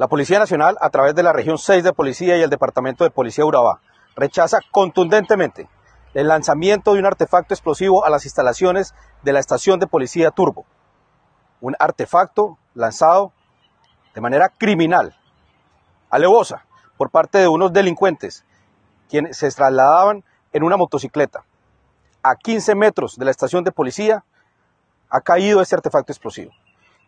La Policía Nacional, a través de la Región 6 de Policía y el Departamento de Policía Urabá, rechaza contundentemente el lanzamiento de un artefacto explosivo a las instalaciones de la estación de policía Turbo. Un artefacto lanzado de manera criminal, alevosa, por parte de unos delincuentes quienes se trasladaban en una motocicleta. A 15 metros de la estación de policía ha caído este artefacto explosivo.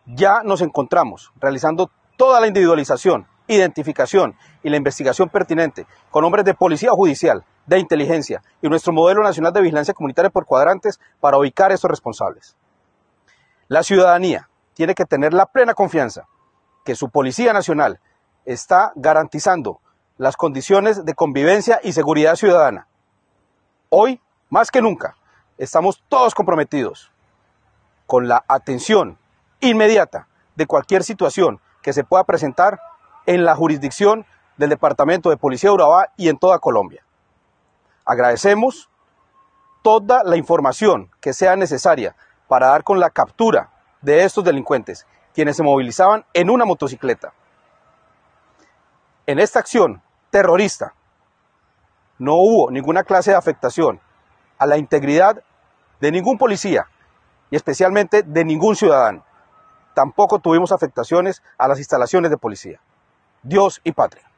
Ya nos encontramos realizando toda la individualización, identificación y la investigación pertinente con hombres de policía judicial, de inteligencia y nuestro modelo nacional de vigilancia comunitaria por cuadrantes para ubicar a estos responsables. La ciudadanía tiene que tener la plena confianza que su Policía Nacional está garantizando las condiciones de convivencia y seguridad ciudadana. Hoy, más que nunca, estamos todos comprometidos con la atención inmediata de cualquier situación que se pueda presentar en la jurisdicción del Departamento de Policía de Urabá y en toda Colombia. Agradecemos toda la información que sea necesaria para dar con la captura de estos delincuentes, quienes se movilizaban en una motocicleta. En esta acción terrorista no hubo ninguna clase de afectación a la integridad de ningún policía y especialmente de ningún ciudadano tampoco tuvimos afectaciones a las instalaciones de policía. Dios y patria.